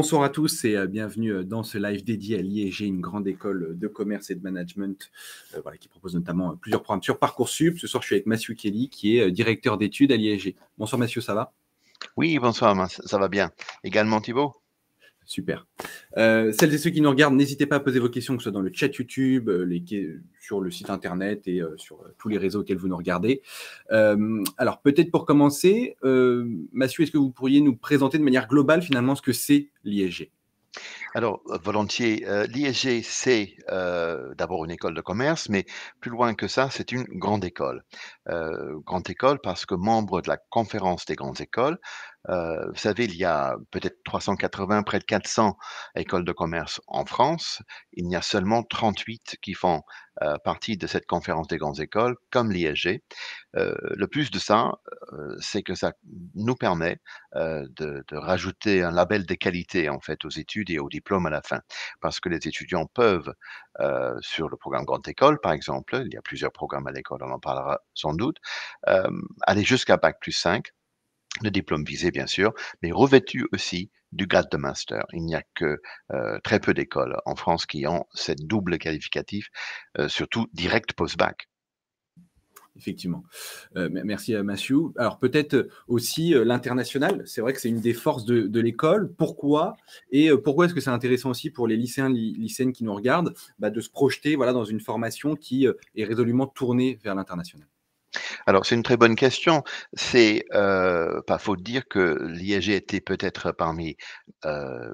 Bonsoir à tous et euh, bienvenue euh, dans ce live dédié à l'IEG, une grande école euh, de commerce et de management voilà, qui propose notamment plusieurs programmes sur Parcoursup. Ce soir, je suis avec Mathieu Kelly qui est directeur d'études à l'IEG. Bonsoir Mathieu, ça va Oui, bonsoir, ça va bien. Également Thibault Super. Euh, celles et ceux qui nous regardent, n'hésitez pas à poser vos questions, que ce soit dans le chat YouTube, euh, sur le site internet et euh, sur tous les réseaux auxquels vous nous regardez. alors, peut-être pour commencer, Mathieu, est-ce que vous pourriez nous présenter de manière globale finalement ce que c'est l'ISG alors, euh, volontiers, euh, l'ISG, c'est euh, d'abord une école de commerce, mais plus loin que ça, c'est une grande école. grande école parce que membre de la conférence des grandes écoles, vous savez, il y a peut-être 380, près de 400 écoles de commerce en France. Il n'y a seulement 38 qui font partie de cette conférence des grandes écoles, comme l'ISG. le plus de ça, c'est que ça nous permet de, rajouter un label de qualité, en fait, aux études et aux diplôme à la fin. Parce que les étudiants peuvent, euh, sur le programme Grande École, par exemple, il y a plusieurs programmes à l'école, on en parlera sans doute, euh, aller jusqu'à Bac plus 5, le diplôme visé bien sûr, mais revêtu aussi du grade de master. Il n'y a que euh, très peu d'écoles en France qui ont cette double qualificatif, surtout direct post-bac effectivement. Euh, merci à Mathieu. Alors peut-être euh, aussi euh, l'international, c'est vrai que c'est une des forces de, l'école. Pourquoi Et pourquoi est-ce que c'est intéressant aussi pour les lycéens, lycéennes qui nous regardent, bah, de se projeter voilà, dans une formation qui est résolument tournée vers l'international alors, c'est une très bonne question. C'est, euh, pas faux de dire que l'IAG était peut-être parmi euh,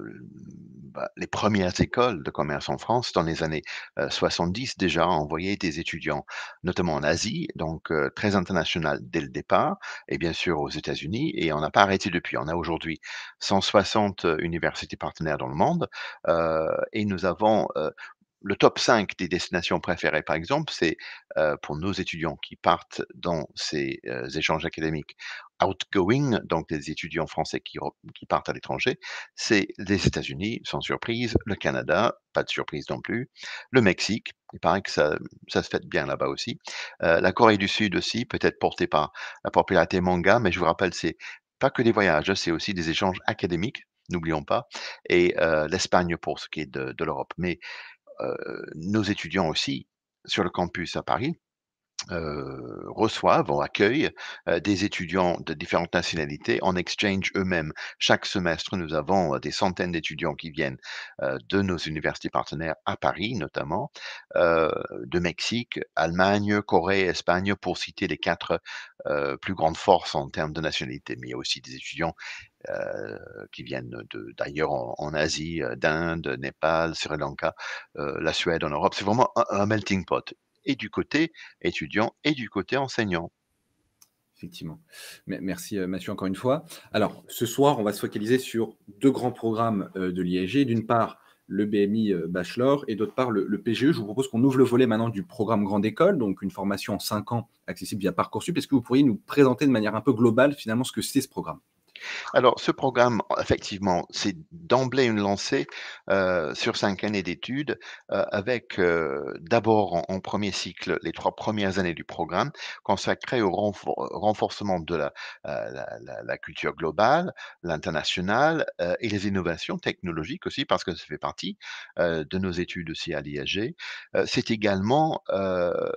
bah, les premières écoles de commerce en France dans les années 70 euh, déjà à envoyer des étudiants, notamment en Asie, donc très international dès le départ, et bien sûr aux États-Unis. Et on n'a pas arrêté depuis. On a aujourd'hui 160 universités partenaires dans le monde, et nous avons le top 5 des destinations préférées, par exemple, c'est euh, pour nos étudiants qui partent dans ces euh, échanges académiques outgoing, donc des étudiants français qui, partent à l'étranger, c'est les États-Unis, sans surprise, le Canada, pas de surprise non plus, le Mexique, il paraît que ça, se fait bien là-bas aussi, euh, la Corée du Sud aussi, peut-être portée par la popularité manga, mais je vous rappelle, c'est pas que des voyages, c'est aussi des échanges académiques, n'oublions pas, et l'Espagne pour ce qui est de, de l'Europe. Mais euh, nos étudiants aussi, sur le campus à Paris, euh, reçoivent, ou accueillent euh, des étudiants de différentes nationalités en exchange eux-mêmes. Chaque semestre, nous avons des centaines d'étudiants qui viennent de nos universités partenaires à Paris, notamment, de Mexique, Allemagne, Corée, Espagne, pour citer les quatre plus grandes forces en termes de nationalité, mais il y a aussi des étudiants euh, qui viennent d'ailleurs en, Asie, euh, d'Inde, Népal, Sri Lanka, euh, la Suède, en Europe. C'est vraiment un, melting pot et du côté étudiant et du côté enseignant effectivement. Merci Mathieu encore une fois. Alors ce soir, on va se focaliser sur deux grands programmes de l'IAG. D'une part, le BMI Bachelor et d'autre part, le, PGE. E. Je vous propose qu'on ouvre le volet maintenant du programme Grande École, donc une formation en cinq ans accessible via Parcoursup. Est-ce que vous pourriez nous présenter de manière un peu globale finalement ce que c'est ce programme alors, ce programme, effectivement, c'est d'emblée une lancée euh, sur cinq années d'études, euh, avec euh, d'abord en, premier cycle les trois premières années du programme consacrées au renforcement de la, la, culture globale, l'international et les innovations technologiques aussi, parce que ça fait partie de nos études aussi à l'IAG. c'est également à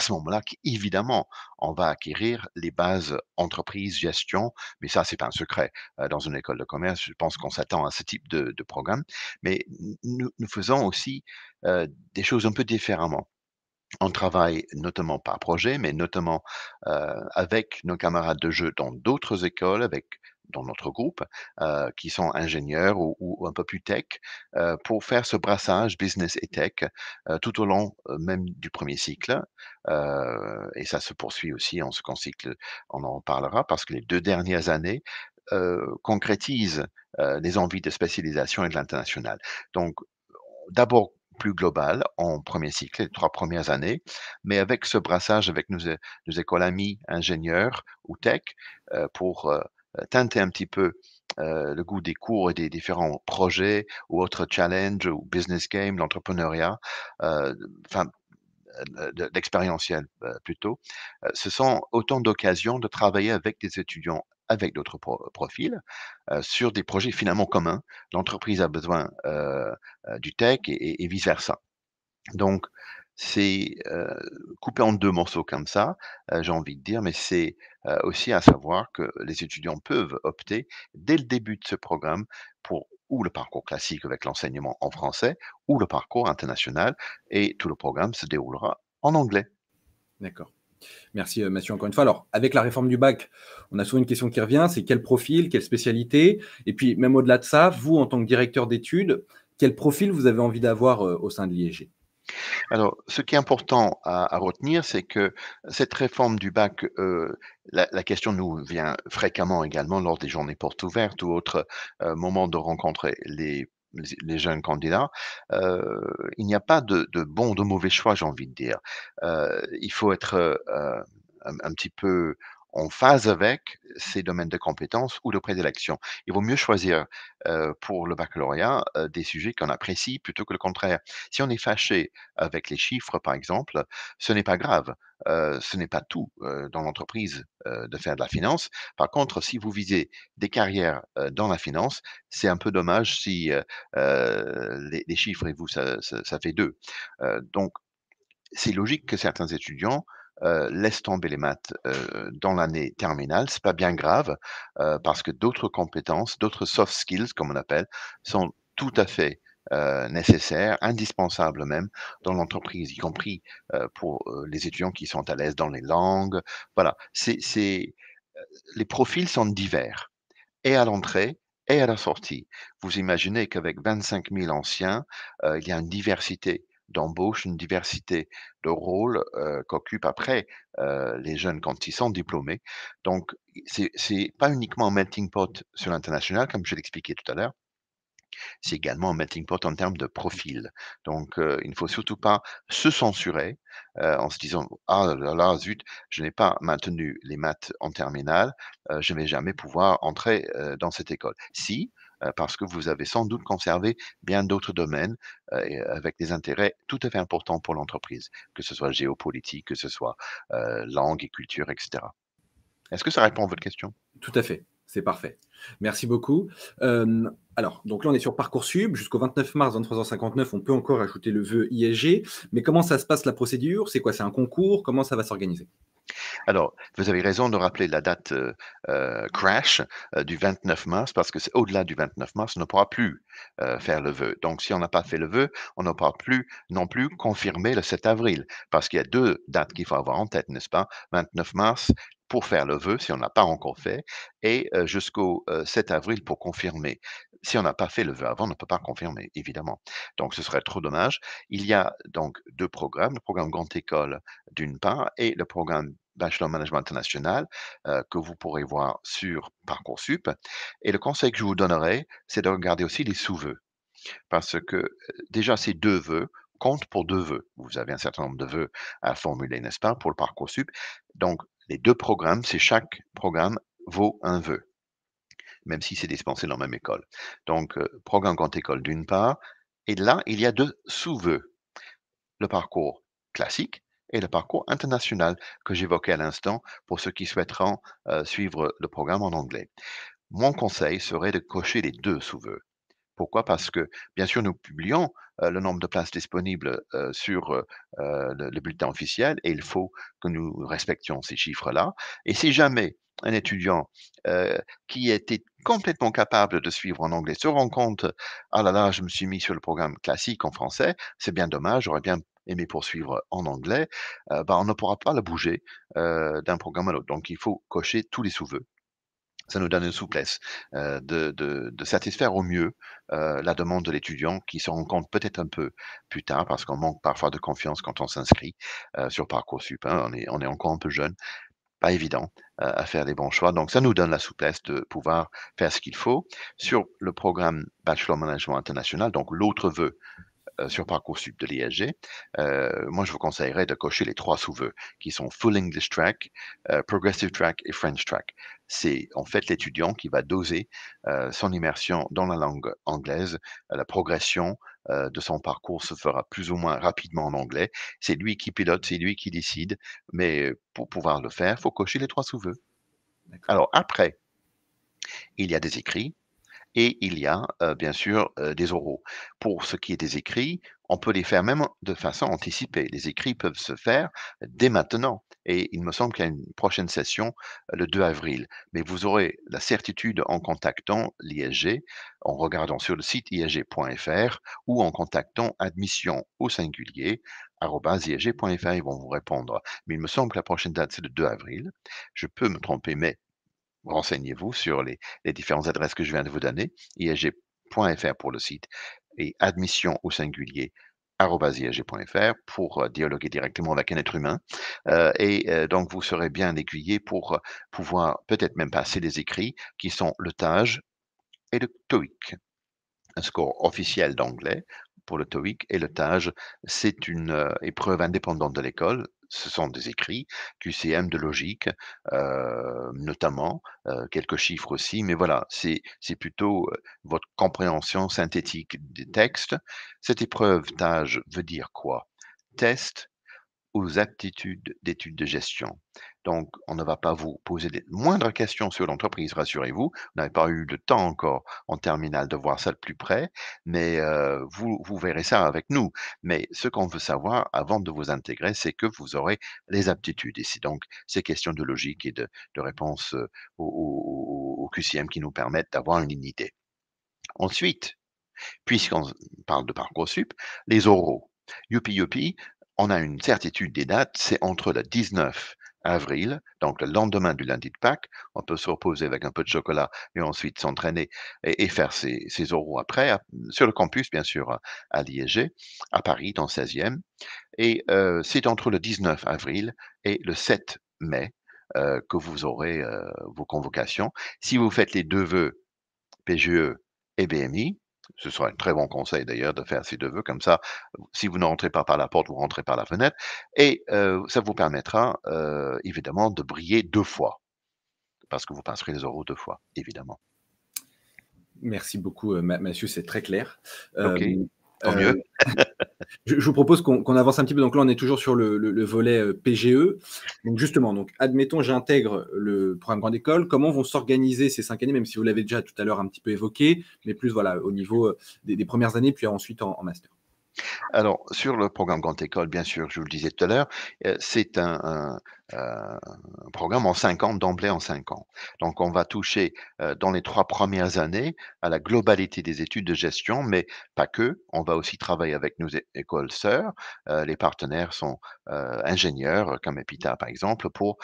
ce moment-là qu'évidemment, on va acquérir les bases entreprise, gestion, et ça, n'est pas un secret. Dans une école de commerce, je pense qu'on s'attend à ce type de, programme. Mais nous, faisons aussi des choses un peu différemment. On travaille notamment par projet, mais notamment avec nos camarades de jeu dans d'autres écoles, avec dans notre groupe euh, qui sont ingénieurs ou, ou, un peu plus tech euh, pour faire ce brassage business et tech euh, tout au long euh, même du premier cycle. Euh, et ça se poursuit aussi en second cycle, on en parlera parce que les deux dernières années concrétisent les envies de spécialisation et de l'international. Donc, d'abord, plus global en premier cycle, les trois premières années, mais avec ce brassage avec nos, nos écoles amis ingénieurs ou tech euh, pour euh, teinter un petit peu euh, le goût des cours et des différents projets ou autres challenges ou business game, l'entrepreneuriat, euh, enfin l'expérientiel plutôt, ce sont autant d'occasions de travailler avec des étudiants avec d'autres profils sur des projets finalement communs. L'entreprise a besoin du tech et, et vice-versa. Donc, c'est coupé en deux morceaux comme ça, j'ai envie de dire, mais c'est aussi à savoir que les étudiants peuvent opter dès le début de ce programme pour ou le parcours classique avec l'enseignement en français ou le parcours international et tout le programme se déroulera en anglais. D'accord. Merci Mathieu encore une fois. Alors avec la réforme du bac, on a souvent une question qui revient, c'est quel profil, quelle spécialité Et puis même au-delà de ça, vous en tant que directeur d'études, quel profil vous avez envie d'avoir au sein de l'IEG alors, ce qui est important à, retenir, c'est que cette réforme du bac, euh, la, question nous vient fréquemment également lors des journées portes ouvertes ou autres euh, moments de rencontrer les jeunes candidats, euh, il n'y a pas de, bon ou de mauvais choix, j'ai envie de dire. il faut être un, petit peu en phase avec ces domaines de compétences ou de prédilection. Il vaut mieux choisir pour le baccalauréat des sujets qu'on apprécie plutôt que le contraire. Si on est fâché avec les chiffres, par exemple, ce n'est pas grave. ce n'est pas tout dans l'entreprise de faire de la finance. Par contre, si vous visez des carrières dans la finance, c'est un peu dommage si les, chiffres et vous, ça fait deux. donc, c'est logique que certains étudiants laisse tomber les maths dans l'année terminale, c'est pas bien grave parce que d'autres compétences, d'autres soft skills comme on appelle, sont tout à fait nécessaires, indispensables même dans l'entreprise, y compris pour les étudiants qui sont à l'aise dans les langues. Voilà, c'est les profils sont divers et à l'entrée et à la sortie. Vous imaginez qu'avec 25 000 anciens, il y a une diversité d'embauche, une diversité de rôles euh, qu'occupent après euh, les jeunes quand ils sont diplômés. Donc, c'est pas uniquement un melting pot sur l'international, comme je l'expliquais tout à l'heure, c'est également un melting pot en termes de profil. Donc, euh, il ne faut surtout pas se censurer en se disant Ah là là, zut, je n'ai pas maintenu les maths en terminale, je ne vais jamais pouvoir entrer dans cette école. Si, euh, parce que vous avez sans doute conservé bien d'autres domaines euh, avec des intérêts tout à fait importants pour l'entreprise, que ce soit géopolitique, que ce soit euh, langue et culture, etc. Est-ce que ça répond à votre question Tout à fait, c'est parfait. Merci beaucoup. alors, donc là, on est sur Parcoursup. Jusqu'au 29 mars, 23 on peut encore ajouter le vœu ISG. Mais comment ça se passe la procédure C'est quoi C'est un concours Comment ça va s'organiser alors, vous avez raison de rappeler la date euh, euh, crash euh, du 29 mars, parce que c'est au-delà du 29 mars, on ne pourra plus faire le vœu. Donc, si on n'a pas fait le vœu, on ne pourra plus non plus confirmer le 7 avril, parce qu'il y a deux dates qu'il faut avoir en tête, n'est-ce pas 29 mars pour faire le vœu, si on n'a pas encore fait, et jusqu'au 7 avril pour confirmer. Si on n'a pas fait le vœu avant, on ne peut pas confirmer, évidemment. Donc, ce serait trop dommage. Il y a donc deux programmes, le programme Grande École d'une part et le programme Bachelor Management International, euh, que vous pourrez voir sur Parcoursup. Et le conseil que je vous donnerai, c'est de regarder aussi les sous-vœux. Parce que euh, déjà, ces deux vœux comptent pour deux vœux. Vous avez un certain nombre de vœux à formuler, n'est-ce pas, pour le Parcoursup. Donc, les deux programmes, c'est chaque programme vaut un vœu, même si c'est dispensé dans la même école. Donc, euh, programme grande école d'une part, et là, il y a deux sous-vœux. Le parcours classique, et le parcours international que j'évoquais à l'instant pour ceux qui souhaiteront euh, suivre le programme en anglais. Mon conseil serait de cocher les deux sous-vœux. Pourquoi Parce que, bien sûr, nous publions euh, le nombre de places disponibles euh, sur le, le, bulletin officiel et il faut que nous respections ces chiffres-là. Et si jamais un étudiant qui était complètement capable de suivre en anglais se rend compte, ah là là, je me suis mis sur le programme classique en français, c'est bien dommage, j'aurais bien mais poursuivre en anglais, bah, on ne pourra pas la bouger d'un programme à l'autre. Donc il faut cocher tous les sous-vœux. Ça nous donne une mmh. souplesse de, de, satisfaire au mieux la demande de l'étudiant qui se rend compte peut-être un peu plus tard parce qu'on manque parfois de confiance quand on s'inscrit sur Parcoursup. Hein. on, est, on est encore un peu jeune, pas évident à faire les bons choix. Donc, ça nous donne la souplesse de pouvoir faire ce qu'il faut. Sur le programme Bachelor Management International, donc l'autre vœu euh, sur Parcoursup de l'ISG, euh, moi, je vous conseillerais de cocher les trois sous-vœux qui sont Full English Track, euh, Progressive Track et French Track c'est en fait l'étudiant qui va doser son immersion dans la langue anglaise. La progression de son parcours se fera plus ou moins rapidement en anglais. C'est lui qui pilote, c'est lui qui décide, mais pour pouvoir le faire, faut cocher les trois sous-vœux. Alors après, il y a des écrits, et il y a bien sûr des oraux. Pour ce qui est des écrits, on peut les faire même de façon anticipée. Les écrits peuvent se faire dès maintenant. Et il me semble qu'il y a une prochaine session le 2 avril. Mais vous aurez la certitude en contactant l'ISG, en regardant sur le site iag.fr ou en contactant admission au singulier ils vont vous répondre. Mais il me semble que la prochaine date, c'est le 2 avril. Je peux me tromper, mais renseignez-vous sur les, différentes adresses que je viens de vous donner, iag.fr pour le site et admission au singulier arrobasiag.fr pour euh, dialoguer directement avec un être humain. Euh, et euh, donc, vous serez bien aiguillé pour pouvoir peut-être même passer les écrits qui sont le TAGE et le TOEIC. Un score officiel d'anglais pour le TOEIC et le TAGE, c'est une épreuve indépendante de l'école ce sont des écrits, QCM de logique, euh, notamment, euh, quelques chiffres aussi, mais voilà, c'est plutôt euh, votre compréhension synthétique des textes. Cette épreuve d'âge veut dire quoi Test aux aptitudes d'études de gestion. Donc, on ne va pas vous poser les moindres questions sur l'entreprise, rassurez-vous. Vous n'avez pas eu le temps encore en terminale de voir ça de plus près, mais euh, vous, verrez ça avec nous. Mais ce qu'on veut savoir avant de vous intégrer, c'est que vous aurez les aptitudes c'est Donc, ces questions de logique et de, de réponse euh, au, QCM qui nous permettent d'avoir une idée. Ensuite, puisqu'on parle de Parcoursup, les oraux. Youpi Youpi on a une certitude des dates, c'est entre le 19 avril, donc le lendemain du lundi de Pâques, on peut se reposer avec un peu de chocolat et ensuite s'entraîner et, faire ses, ses oraux après, sur le campus bien sûr à, à Paris dans 16e. Et euh, c'est entre le 19 avril et le 7 mai euh, que vous aurez euh, vos convocations. Si vous faites les deux vœux PGE et BMI, ce sera un très bon conseil d'ailleurs de faire ces deux vœux comme ça. Si vous ne rentrez pas par la porte, vous rentrez par la fenêtre. Et euh, ça vous permettra euh, évidemment de briller deux fois. Parce que vous passerez les euros deux fois, évidemment. Merci beaucoup, euh, Mathieu, c'est très clair mieux. Euh, je, vous propose qu'on avance un petit peu. Donc là, on est toujours sur le, volet euh, PGE. Donc justement, donc admettons, j'intègre le programme grande école. Comment vont s'organiser ces cinq années, même si vous l'avez déjà tout à l'heure un petit peu évoqué, mais plus voilà au niveau euh, des, premières années, puis ensuite en master. Alors, sur le programme Grande École, bien sûr, je vous le disais tout à l'heure, euh, c'est euh, un, programme en cinq ans, d'emblée en cinq ans. Donc, on va toucher euh, dans les trois premières années à la globalité des études de gestion, mais pas que. On va aussi travailler avec nos écoles sœurs. les partenaires sont ingénieurs, comme EPITA par exemple, pour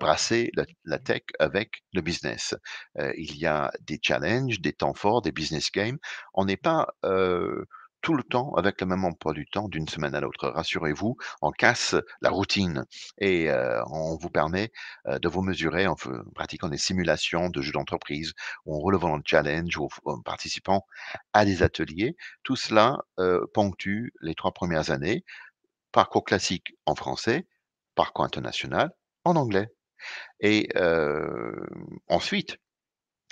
brasser la, tech avec le business. il y a des challenges, des temps forts, des business games. On n'est pas tout le temps avec le même emploi du temps d'une semaine à l'autre. Rassurez-vous, on casse la routine et euh, on vous permet euh, de vous mesurer en pratiquant des simulations de jeux d'entreprise en relevant le challenge ou en participant à des ateliers. Tout cela euh, ponctue les trois premières années. Parcours classique en français, parcours international en anglais. Et ensuite,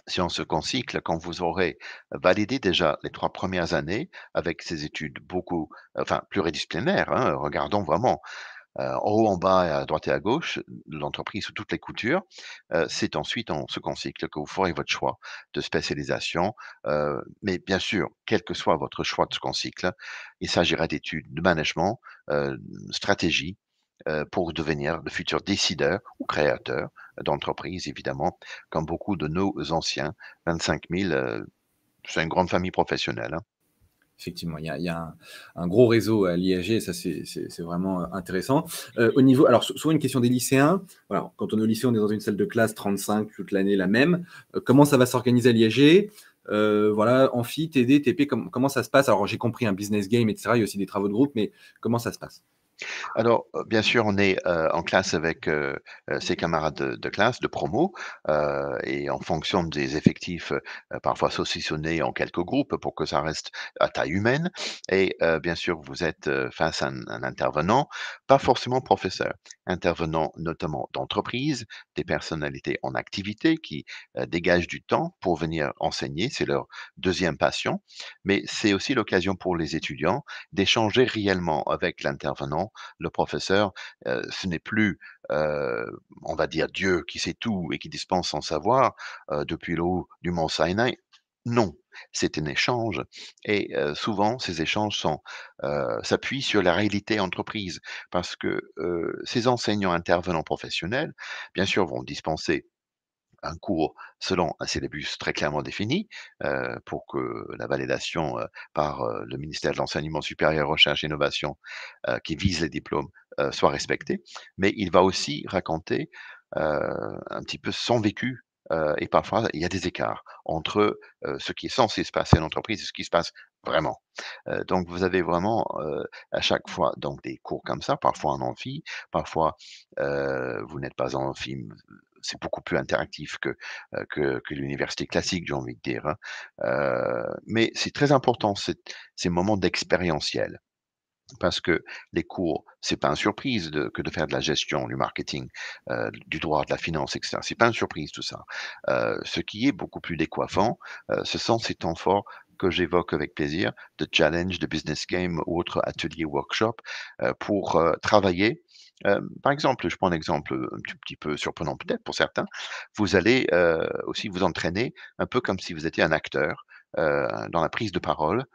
si on se concycle, quand vous aurez validé déjà les trois premières années avec ces études beaucoup, enfin, pluridisciplinaires, hein, regardons vraiment en euh, haut, en bas, à droite et à gauche, l'entreprise sous toutes les coutures, euh, c'est ensuite en second cycle que vous ferez votre choix de spécialisation. Euh, mais bien sûr, quel que soit votre choix de second cycle, il s'agira d'études de management, stratégie, euh, pour devenir de futurs décideurs ou créateurs d'entreprises, évidemment, comme beaucoup de nos anciens, 25 000, euh, c'est une grande famille professionnelle. Hein. Effectivement, il y a, un, gros réseau à l'IAG, ça c'est vraiment euh, intéressant. au niveau, alors souvent une question des lycéens, voilà, quand on est au lycée, on est dans une salle de classe 35 toute l'année la même. comment ça va s'organiser à l'IAG voilà, Amphi, TD, TP, comment ça se passe Alors j'ai compris un hein, business game, etc. Il y a aussi des travaux de groupe, mais comment ça se passe alors, euh, bien sûr, on est euh, en classe avec euh, ses camarades de, classe, de promo, et en fonction des effectifs, parfois saucissonnés en quelques groupes pour que ça reste à taille humaine. Et bien sûr, vous êtes face à un, intervenant, pas forcément professeur, intervenant notamment d'entreprise, des personnalités en activité qui dégagent du temps pour venir enseigner, c'est leur deuxième passion, mais c'est aussi l'occasion pour les étudiants d'échanger réellement avec l'intervenant le professeur, ce n'est plus, on va dire, Dieu qui sait tout et qui dispense son savoir depuis le haut du mont Sinai. Non, c'est un échange. Et souvent, ces échanges s'appuient sur la réalité entreprise, parce que ces enseignants intervenants professionnels, bien sûr, vont dispenser un cours selon un syllabus très clairement défini euh, pour que la validation euh, par euh, le ministère de l'Enseignement supérieur, Recherche et Innovation qui vise les diplômes soit respectée, mais il va aussi raconter un petit peu son vécu et parfois il y a des écarts entre ce qui est censé se passer à l'entreprise et ce qui se passe vraiment. donc vous avez vraiment à chaque fois donc des cours comme ça, parfois en amphi, parfois vous n'êtes pas en amphi, c'est beaucoup plus interactif que, que, que l'université mmh. classique, j'ai envie de dire. Euh, mais c'est très important, ces moments d'expérientiel parce que les cours, c'est pas une surprise de, que de faire de la gestion, du marketing, euh, du droit, de la finance, etc. C'est pas une surprise tout ça. Euh, ce qui est beaucoup plus décoiffant, ce sont ces temps forts que j'évoque avec plaisir, de challenge, de business game, ou autres ateliers, workshops, pour travailler euh, par exemple, je prends un exemple euh, un petit, peu surprenant peut-être pour certains, vous allez euh, aussi vous entraîner un peu comme si vous étiez un acteur dans la prise de parole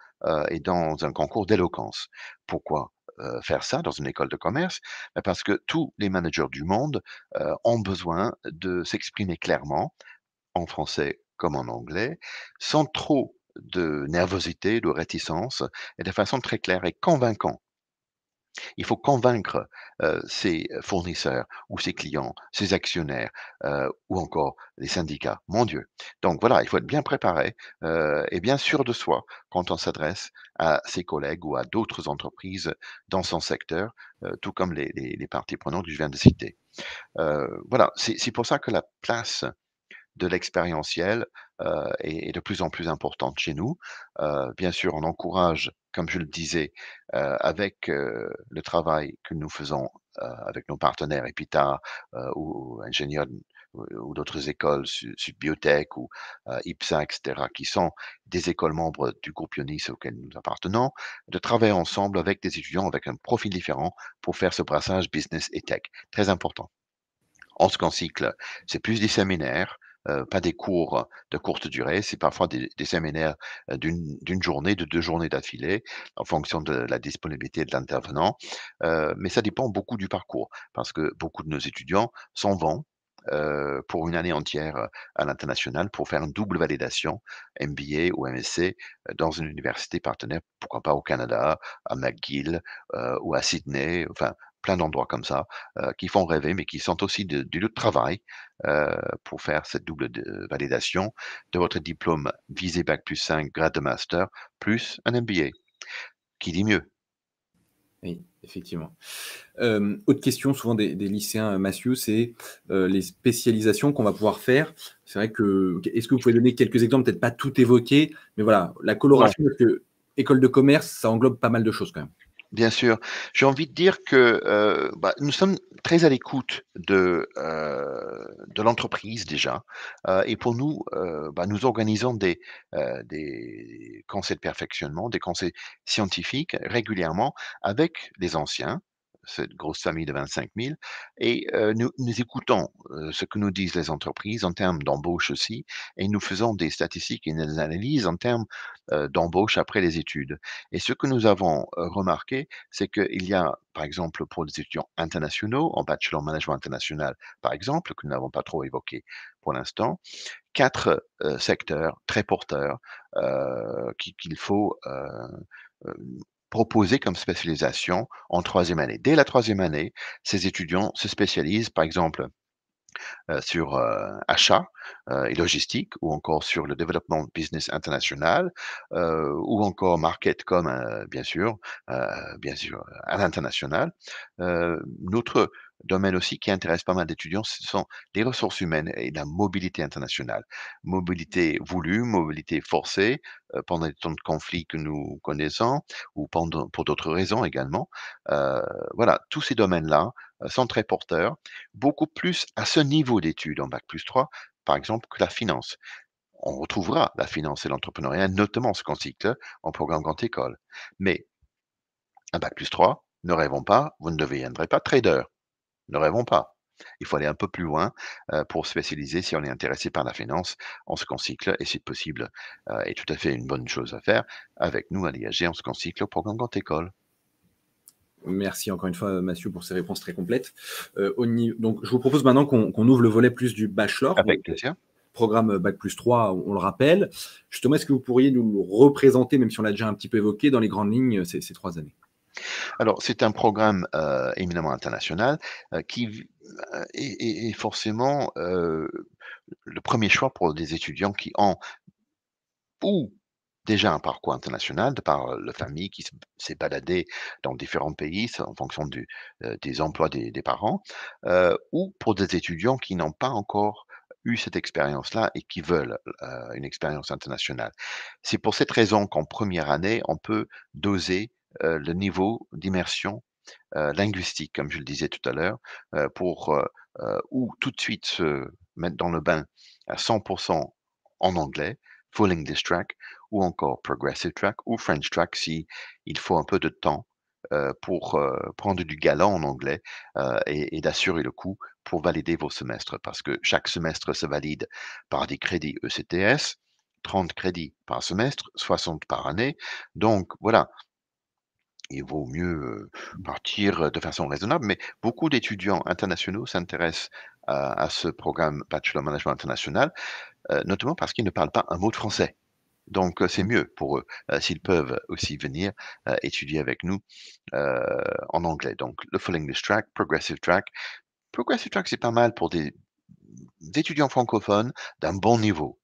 et dans un concours d'éloquence. Pourquoi faire ça dans une école de commerce bah, Parce que tous les managers du monde ont besoin de s'exprimer clairement, en français comme en anglais, sans trop de nervosité, de réticence, et de façon très claire et convaincante. Il faut convaincre ses fournisseurs ou ses clients, ses actionnaires ou encore les syndicats. Mon Dieu. Donc voilà, il faut être bien préparé et bien sûr de soi quand on s'adresse à ses collègues ou à d'autres entreprises dans son secteur, tout comme les, parties prenantes que je viens de citer. voilà, c'est pour ça que la place de l'expérientiel euh, est, de plus en plus importante chez nous. Euh, bien sûr, on encourage, comme je le disais, euh, avec euh, le travail que nous faisons euh, avec nos partenaires EPITA euh, ou, ou, ou, d'autres écoles, Sud Biotech ou IPSA, etc., qui sont des écoles membres du groupe Ionis auquel nous appartenons, de travailler ensemble avec des étudiants avec un profil différent pour faire ce brassage business et tech. Très important. En ce qu'on cycle, c'est plus des séminaires, euh, pas des cours de courte durée, c'est parfois des, séminaires euh, d'une journée, de deux journées d'affilée, en fonction de la disponibilité de l'intervenant. Euh, mais ça dépend beaucoup du parcours, parce que beaucoup de nos étudiants s'en vont pour une année entière à l'international pour faire une double validation MBA ou MSc dans une université partenaire, pourquoi pas au Canada, à McGill ou à Sydney, enfin plein d'endroits comme ça qui font rêver, mais qui sont aussi du lieu de travail euh, pour faire cette double validation de votre diplôme visé Bac plus 5, grade de master, plus un MBA. Qui dit mieux Oui, effectivement. Euh, autre question souvent des, lycéens, euh, Mathieu, c'est les spécialisations qu'on va pouvoir faire. C'est vrai que, est-ce que vous pouvez donner quelques exemples, peut-être pas tout évoqué, mais voilà, la coloration, parce que école de commerce, ça englobe pas mal de choses quand même. Bien sûr. J'ai envie de dire que euh, bah, nous sommes très à l'écoute de, euh, l'entreprise déjà. Euh, et pour nous, bah, nous organisons des, des conseils de perfectionnement, des conseils scientifiques régulièrement avec les anciens, cette grosse famille de 25 000. Et nous, écoutons ce que nous disent les entreprises en termes d'embauche aussi, et nous faisons des statistiques et des analyses en termes d'embauche après les études. Et ce que nous avons remarqué, c'est qu'il y a, par exemple, pour les étudiants internationaux, en bachelor management international, par exemple, que nous n'avons pas trop évoqué pour l'instant, quatre secteurs très porteurs qu'il faut proposé comme spécialisation en troisième année. Dès la troisième année, ces étudiants se spécialisent, par exemple, euh, sur euh, achat euh, et logistique, ou encore sur le développement business international, ou encore market comme bien sûr, bien sûr à l'international. notre domaine aussi qui intéresse pas mal d'étudiants, ce sont les ressources humaines et la mobilité internationale. Mmh mobilité voulue, mobilité forcée, euh, pendant les temps de conflit que nous connaissons, ou pour d'autres raisons également. Euh, voilà, tous ces domaines-là euh, sont très porteurs, beaucoup plus à ce niveau d'études en Bac plus 3, par exemple, que la finance. On retrouvera la finance et l'entrepreneuriat, notamment ce qu'on cycle hein, en programme Grande École. Mais un Bac plus 3, ne rêvons pas, vous ne deviendrez pas trader. Ne rêvons pas. Il faut aller un peu plus loin pour spécialiser si on est intéressé par la finance en ce cycle, et c'est possible, et tout à fait une bonne chose à faire avec nous à l'IAG en cycle au programme Grand École. Merci encore une fois, euh, Mathieu, pour ces réponses très complètes. Donc, je vous propose maintenant qu'on ouvre le volet plus du bachelor. programme euh, Bac plus 3, on le rappelle. Justement, est-ce que vous pourriez nous représenter, même si on l'a déjà un petit peu évoqué, dans les grandes lignes, euh, ces trois années alors, c'est un programme euh, éminemment international euh, qui euh, est, forcément le premier choix pour des étudiants qui ont ou déjà un parcours international de par la famille qui s'est baladée dans différents pays en fonction du, des emplois des parents, ou pour des étudiants qui n'ont pas encore eu cette expérience-là et qui veulent une expérience internationale. C'est pour cette raison qu'en première année, on peut doser euh, le niveau d'immersion euh, linguistique, comme je le disais tout à l'heure, euh, pour ou tout de suite se mettre dans le bain à 100% en anglais, full English track, ou encore progressive track, ou French track si il faut un peu de temps pour prendre du galant en anglais et, et d'assurer le coup pour valider vos semestres, parce que chaque semestre se valide par des crédits ECTS, 30 crédits par semestre, 60 par année. Donc voilà, il vaut mieux partir de façon raisonnable, mais beaucoup d'étudiants internationaux s'intéressent à, ce programme Bachelor Management International, notamment parce qu'ils ne parlent pas un mot de français. Donc c'est mieux pour eux s'ils peuvent aussi venir étudier avec nous en anglais. Donc le Full English Track, Progressive Track. Progressive Track, c'est pas mal pour des étudiants francophones d'un bon niveau.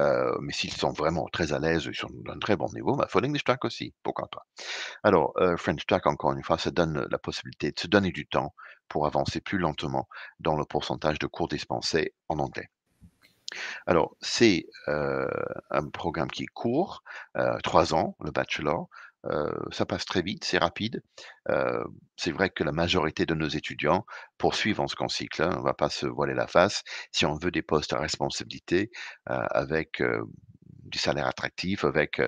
Euh, mais s'ils sont vraiment très à l'aise, ils sont d'un très bon niveau, bah, Full English Track aussi, pourquoi pas. Alors, euh, French Track, encore une fois, ça donne la possibilité de se donner du temps pour avancer plus lentement dans le pourcentage de cours dispensés en anglais. Alors, c'est euh, un programme qui est court, trois ans, le bachelor, ça passe très vite, c'est rapide. c'est vrai que la majorité de nos étudiants poursuivent en second cycle. Hein, on ne va pas se voiler la face. Si on veut des postes à responsabilité avec du salaire attractif, avec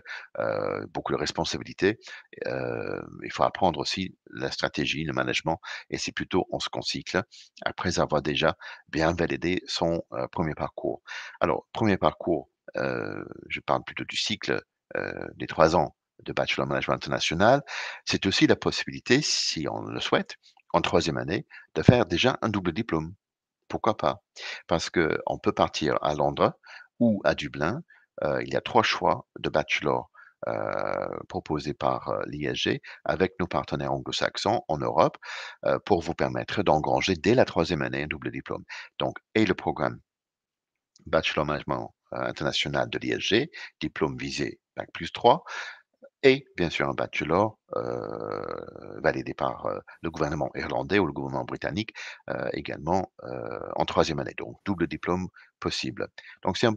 beaucoup de responsabilités. il faut apprendre aussi la stratégie, le management, et c'est plutôt en second cycle, après avoir déjà bien validé son premier parcours. Alors, premier parcours, je parle plutôt du cycle des trois ans de Bachelor Management International, c'est aussi la possibilité, si on le souhaite, en troisième année, de faire déjà un double diplôme. Pourquoi pas Parce qu'on peut partir à Londres ou à Dublin. Euh, il y a trois choix de bachelor euh, proposés par euh, l'ISG avec nos partenaires anglo-saxons en Europe pour vous permettre d'engranger dès la troisième année un double diplôme. Donc, et le programme Bachelor Management International de l'ISG, diplôme visé Bac plus 3, et bien sûr un bachelor euh, validé par euh, le gouvernement irlandais ou le gouvernement britannique euh, également en troisième année. Donc double diplôme possible. Donc c'est un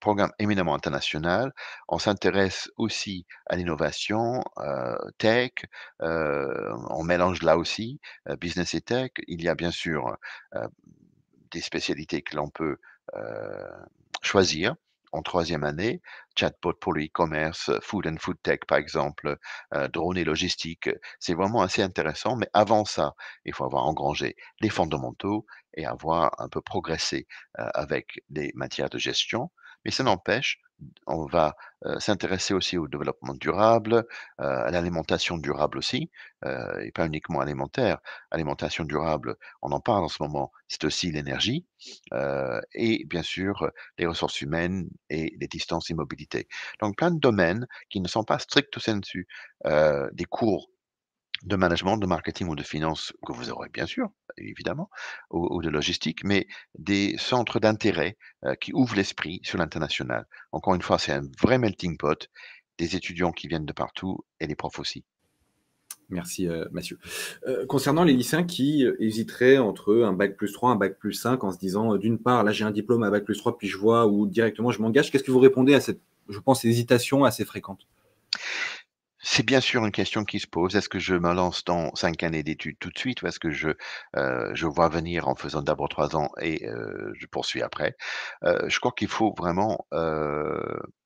programme éminemment international. On s'intéresse aussi à l'innovation, tech, on mélange là aussi business et tech. Il y a bien sûr des spécialités que l'on peut choisir en troisième année, chatbot pour le e-commerce, food and food tech par exemple, euh, drone et logistique. C'est vraiment assez intéressant, mais avant ça, il faut avoir engrangé les fondamentaux et avoir un peu progressé euh, avec les matières de gestion. Mais ça n'empêche, on va s'intéresser aussi au développement durable, à l'alimentation durable aussi, et pas uniquement alimentaire. Alimentation durable, on en parle en ce moment, c'est aussi l'énergie, et bien sûr les ressources humaines et les distances et mobilité. Donc plein de domaines qui ne sont pas stricto sensu des cours de management, de marketing ou de finance que vous aurez bien sûr, évidemment, ou, de logistique, mais des centres d'intérêt euh, qui ouvrent l'esprit sur l'international. Encore une fois, c'est un vrai melting pot des étudiants qui viennent de partout et les profs aussi. Merci euh, Mathieu. Euh, concernant les lycéens qui hésiteraient entre un bac plus 3, un bac plus 5 en se disant d'une part là j'ai un diplôme à bac plus 3 puis je vois ou directement je m'engage, qu'est-ce que vous répondez à cette, je pense, hésitation assez fréquente c'est bien sûr une question qui se pose. Est-ce que je me lance dans cinq années d'études tout de suite ou est-ce que je, euh, je vois venir en faisant d'abord trois ans et euh, je poursuis après euh, Je crois qu'il faut vraiment,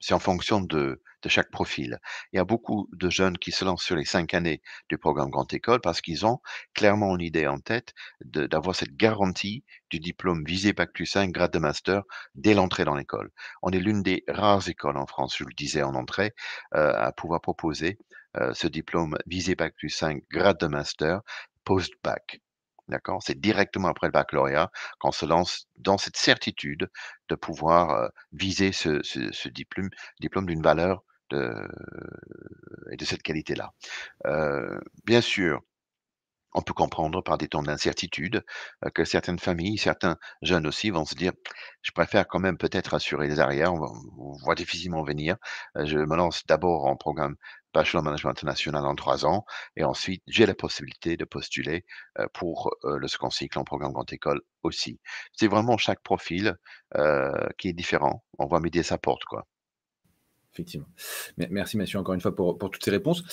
c'est en fonction de, de chaque profil. Il y a beaucoup de jeunes qui se lancent sur les cinq années du programme Grande École parce qu'ils ont clairement une idée en tête d'avoir cette garantie du diplôme visé Bac plus 5, grade de master, dès l'entrée dans l'école. On est l'une des rares écoles en France, je le disais en entrée, euh, à pouvoir proposer euh, ce diplôme visé Bac plus 5, grade de master, post-bac. D'accord C'est directement après le baccalauréat qu'on se lance dans cette certitude de pouvoir euh, viser ce, ce diplôme, diplôme d'une valeur de, euh, et de cette qualité-là. Euh, bien sûr, on peut comprendre par des temps d'incertitude euh, que certaines familles, certains jeunes aussi vont se dire je préfère quand même peut-être assurer les arrières, on, voit difficilement venir. je me lance d'abord en programme bachelor management international en trois ans et ensuite j'ai la possibilité de postuler pour le second cycle en programme grande école aussi. C'est vraiment chaque profil qui est différent. On va m'aider sa porte quoi effectivement. Merci monsieur, encore une fois pour, toutes ces réponses.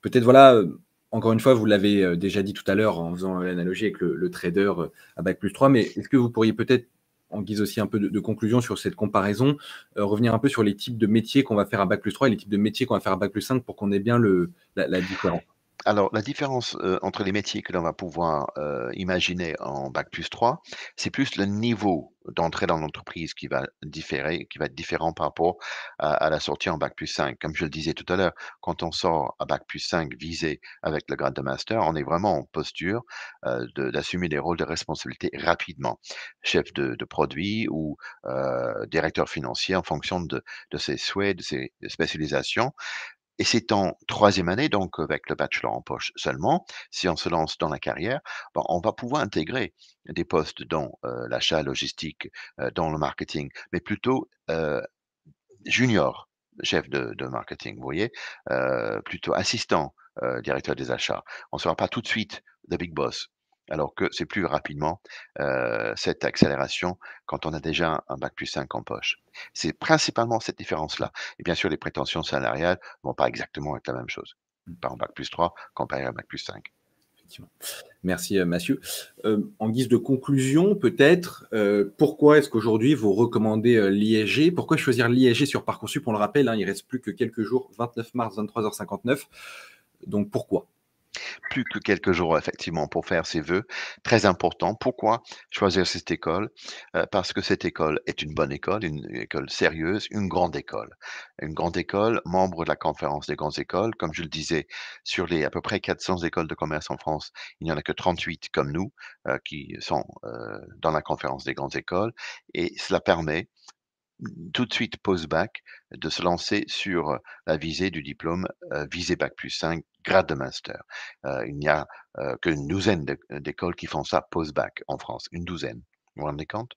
Peut-être voilà, euh, encore une fois, vous l'avez euh, déjà dit tout à l'heure en faisant l'analogie avec le, trader euh, à Bac plus 3, mais est-ce que vous pourriez peut-être, en guise aussi un peu de, conclusion sur cette comparaison, revenir un peu sur les types de métiers qu'on va faire à Bac plus 3 et les types de métiers qu'on va faire à Bac plus 5 pour qu'on ait bien le, la différence alors, la différence euh, entre les métiers que l'on va pouvoir euh, imaginer en Bac plus 3, c'est plus le niveau d'entrée dans l'entreprise qui va différer, qui va être différent par rapport à, la sortie en Bac plus 5. Comme je le disais tout à l'heure, quand on sort à Bac plus 5 visé avec le grade de master, on est vraiment en posture euh, d'assumer des rôles de responsabilité rapidement. Chef de, de produit ou directeur financier en fonction de, de ses souhaits, de ses spécialisations. Et c'est en troisième année, donc avec le bachelor en poche seulement, si on se lance dans la carrière, ben, on va pouvoir intégrer des postes dans euh, l'achat logistique, euh, dans le marketing, mais plutôt euh, junior, chef de, marketing, vous voyez, plutôt assistant, directeur des achats. On ne sera pas tout de suite the big boss alors que c'est plus rapidement cette accélération quand on a déjà un bac plus 5 en poche. C'est principalement cette différence-là. Et bien sûr, les prétentions salariales vont pas exactement être la même chose. Mmh. Pas en bac plus 3 comparé à un bac plus 5. Effectivement. Merci euh, Mathieu. en guise de conclusion, peut-être, pourquoi est-ce qu'aujourd'hui vous recommandez l'ISG Pourquoi choisir l'ISG sur Parcoursup On le rappelle, il hein, il reste plus que quelques jours, 29 mars, 23h59. Donc pourquoi plus que quelques jours, effectivement, pour faire ses vœux. Très important. Pourquoi choisir cette école euh, Parce que cette école est une bonne école, une, école sérieuse, une grande école. Une grande école, membre de la conférence des grandes écoles. Comme je le disais, sur les à peu près 400 écoles de commerce en France, il n'y en a que 38 comme nous euh, qui sont euh, dans la conférence des grandes écoles. Et cela permet tout de suite post-bac, de se lancer sur euh, la visée du diplôme visé euh, visée Bac plus 5, grade de master. Euh, il n'y a qu'une douzaine d'écoles qui font ça post-bac en France, une douzaine. Vous vous rendez compte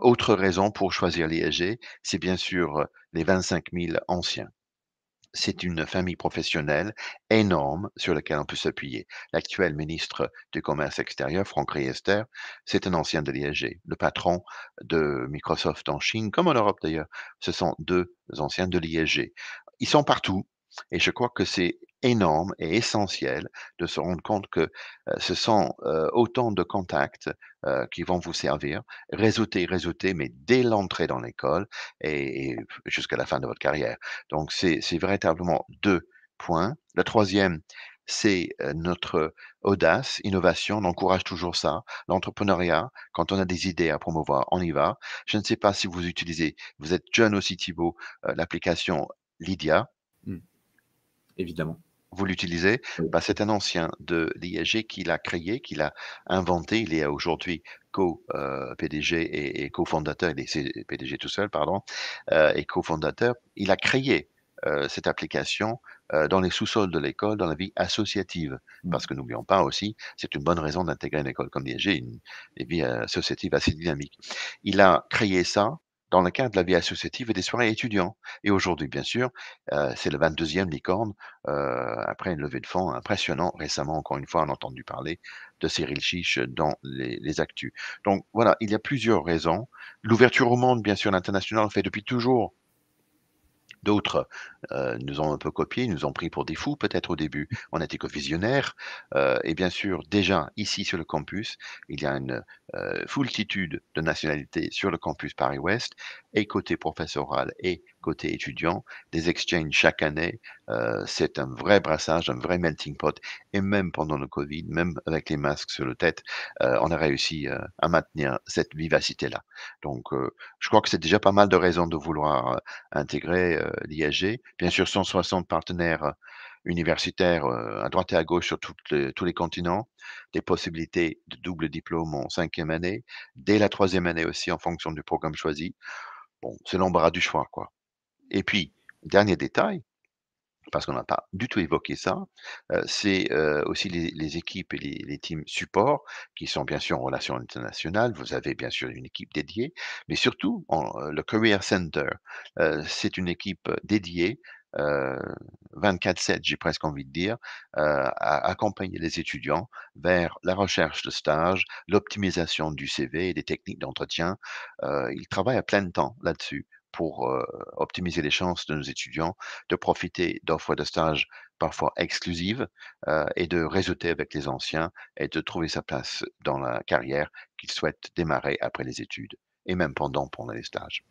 Autre raison pour choisir l'IAG, c'est bien sûr les 25 000 anciens c'est une famille professionnelle énorme sur laquelle on peut s'appuyer. L'actuel ministre du Commerce extérieur, Franck Riester, c'est un ancien de l'IAG. Le patron de Microsoft en Chine, comme en Europe d'ailleurs, ce sont deux anciens de l'IAG. Ils sont partout, et je crois que c'est énorme et essentiel de se rendre compte que ce sont autant de contacts qui vont vous servir, réseauter, réseauter, mais dès l'entrée dans l'école et, jusqu'à la fin de votre carrière. Donc, c'est véritablement deux points. Le troisième, c'est notre audace, innovation, on encourage toujours ça. L'entrepreneuriat, quand on a des idées à promouvoir, on y va. Je ne sais pas si vous utilisez, vous êtes jeune aussi Thibault, l'application Lydia. Mmh. Évidemment. Vous l'utilisez bah, C'est un ancien de l'IAG qui l'a créé, qui l'a inventé. Il est aujourd'hui co-PDG euh, et, co-fondateur, il PDG tout seul, pardon, euh, et co-fondateur. Il a créé euh, cette application dans les sous-sols de l'école, dans la vie associative. Mmh. Parce que n'oublions pas aussi, c'est une bonne raison d'intégrer une école comme l'IAG, une, vie associative assez dynamique. Il a créé ça dans le cadre de la vie associative et des soirées étudiants. Et aujourd'hui, bien sûr, euh, c'est le 22e licorne, euh, après une levée de fonds impressionnant. Récemment, encore une fois, on a entendu parler de Cyril Chiche dans les, les actus. Donc voilà, il y a plusieurs raisons. L'ouverture au monde, bien sûr, l'international fait depuis toujours D'autres euh, nous ont un peu copiés, nous ont pris pour des fous peut-être au début. On était que visionnaires. Euh, et bien sûr, déjà ici sur le campus, il y a une euh, foultitude de nationalités sur le campus Paris-Ouest, et côté professoral et côté étudiant, des exchanges chaque année. Euh, c'est un vrai brassage, un vrai melting pot. Et même pendant le Covid, même avec les masques sur le tête, euh, on a réussi euh, à maintenir cette vivacité-là. Donc, je crois que c'est déjà pas mal de raisons de vouloir intégrer l'IAG. Bien sûr, 160 partenaires universitaires à droite et à gauche sur les, tous les continents, des possibilités de double diplôme en cinquième année, dès la troisième année aussi en fonction du programme choisi. Bon, c'est l'embarras du choix, quoi. Et puis, dernier détail, parce qu'on n'a pas du tout évoqué ça, c'est aussi les, équipes et les, teams support qui sont bien sûr en relation internationale. Vous avez bien sûr une équipe dédiée, mais surtout le Career Center, c'est une équipe dédiée. 24-7, j'ai presque envie de dire, à accompagner les étudiants vers la recherche de stage, l'optimisation du CV et des techniques d'entretien. ils travaillent à plein temps là-dessus pour optimiser les chances de nos étudiants de profiter d'offres de stages parfois exclusives et de réseauter avec les anciens et de trouver sa place dans la carrière qu'ils souhaitent démarrer après les études et même pendant pendant les stages.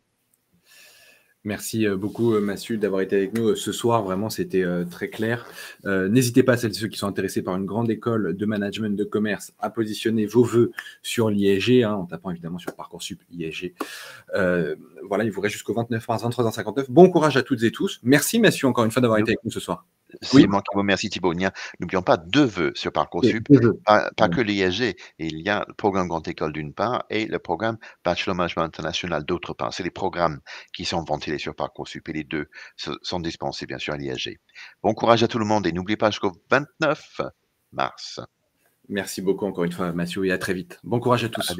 Merci euh, beaucoup euh, Massu d'avoir été avec nous euh, ce soir. Vraiment, c'était très clair. N'hésitez pas, celles et ceux qui sont intéressés par une grande école de management de commerce, à positionner vos voeux sur l'IEG, hein, en tapant évidemment sur Parcoursup IEG. voilà, il vous reste jusqu'au 29 mars, 23h59. Bon courage à toutes et tous. Merci Massu encore une fois d'avoir été avec nous ce soir. C'est moi qui vous remercie, Thibault. N'oublions pas deux vœux sur Parcoursup, pas, que l'IAG. Il y a le programme Grande École d'une part et le programme Bachelor Management International d'autre part. C'est les programmes qui sont ventilés sur Parcoursup et les deux sont dispensés, bien sûr, à l'IAG. Bon courage à tout le monde et n'oubliez pas jusqu'au 29 mars. Merci beaucoup encore une fois, Mathieu, et à très vite. Bon courage à tous.